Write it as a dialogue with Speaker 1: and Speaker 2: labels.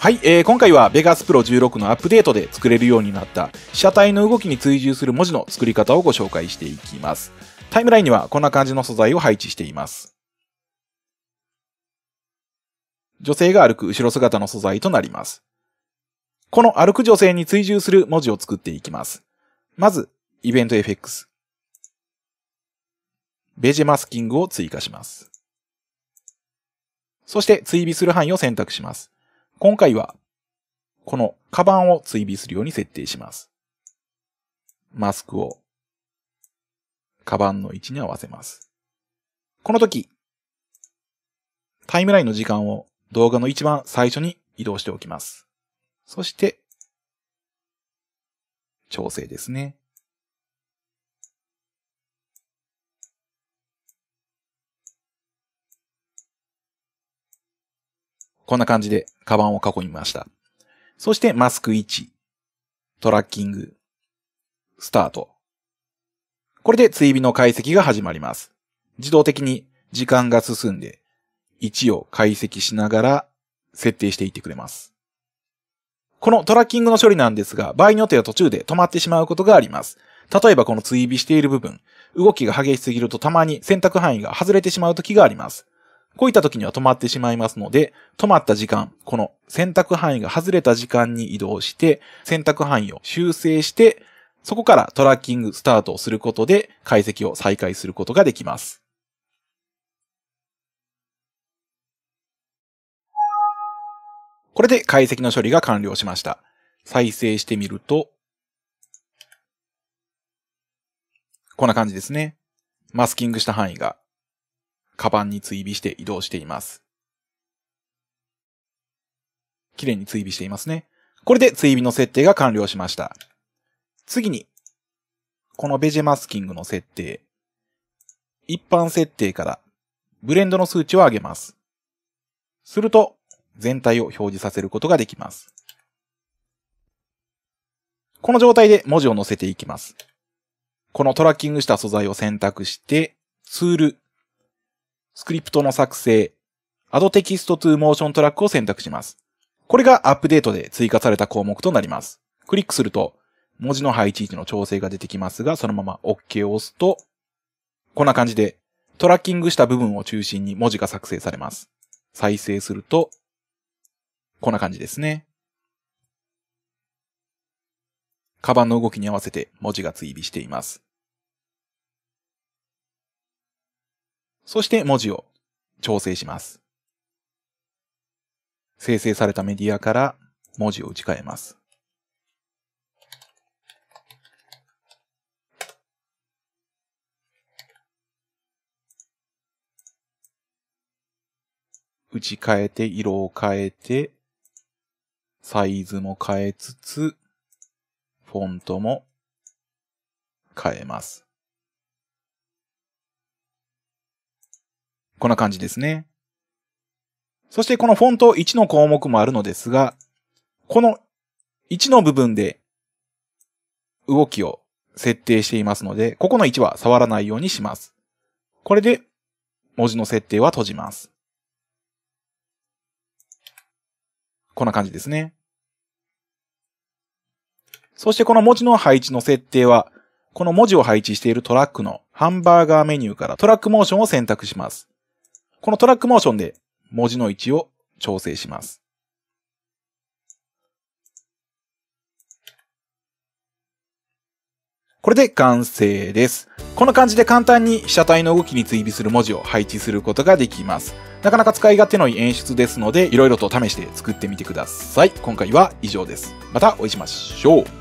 Speaker 1: はい、えー、今回は Vegas Pro 16のアップデートで作れるようになった被写体の動きに追従する文字の作り方をご紹介していきます。タイムラインにはこんな感じの素材を配置しています。女性が歩く後ろ姿の素材となります。この歩く女性に追従する文字を作っていきます。まず、イベント FX。ベジェマスキングを追加します。そして、追尾する範囲を選択します。今回は、このカバンを追尾するように設定します。マスクを、カバンの位置に合わせます。この時、タイムラインの時間を動画の一番最初に移動しておきます。そして、調整ですね。こんな感じで、カバンを囲みました。そして、マスク1、トラッキング、スタート。これで追尾の解析が始まります。自動的に時間が進んで、1を解析しながら設定していってくれます。このトラッキングの処理なんですが、場合によっては途中で止まってしまうことがあります。例えばこの追尾している部分、動きが激しすぎるとたまに選択範囲が外れてしまう時があります。こういった時には止まってしまいますので、止まった時間、この選択範囲が外れた時間に移動して、選択範囲を修正して、そこからトラッキングスタートをすることで解析を再開することができます。これで解析の処理が完了しました。再生してみると、こんな感じですね。マスキングした範囲がカバンに追尾して移動しています。綺麗に追尾していますね。これで追尾の設定が完了しました。次に、このベジェマスキングの設定、一般設定からブレンドの数値を上げます。すると、全体を表示させることができます。この状態で文字を載せていきます。このトラッキングした素材を選択して、ツール、スクリプトの作成、アドテキスト o m o モーショントラックを選択します。これがアップデートで追加された項目となります。クリックすると、文字の配置位置の調整が出てきますが、そのまま OK を押すと、こんな感じで、トラッキングした部分を中心に文字が作成されます。再生すると、こんな感じですね。カバンの動きに合わせて文字が追尾しています。そして文字を調整します。生成されたメディアから文字を打ち替えます。打ち替えて、色を変えて、サイズも変えつつ、フォントも変えます。こんな感じですね。そしてこのフォント1の項目もあるのですが、この1の部分で動きを設定していますので、ここの1は触らないようにします。これで文字の設定は閉じます。こんな感じですね。そしてこの文字の配置の設定は、この文字を配置しているトラックのハンバーガーメニューからトラックモーションを選択します。このトラックモーションで文字の位置を調整します。これで完成です。こんな感じで簡単に被写体の動きに追尾する文字を配置することができます。なかなか使い勝手のいい演出ですので、色々と試して作ってみてください。今回は以上です。またお会いしましょう。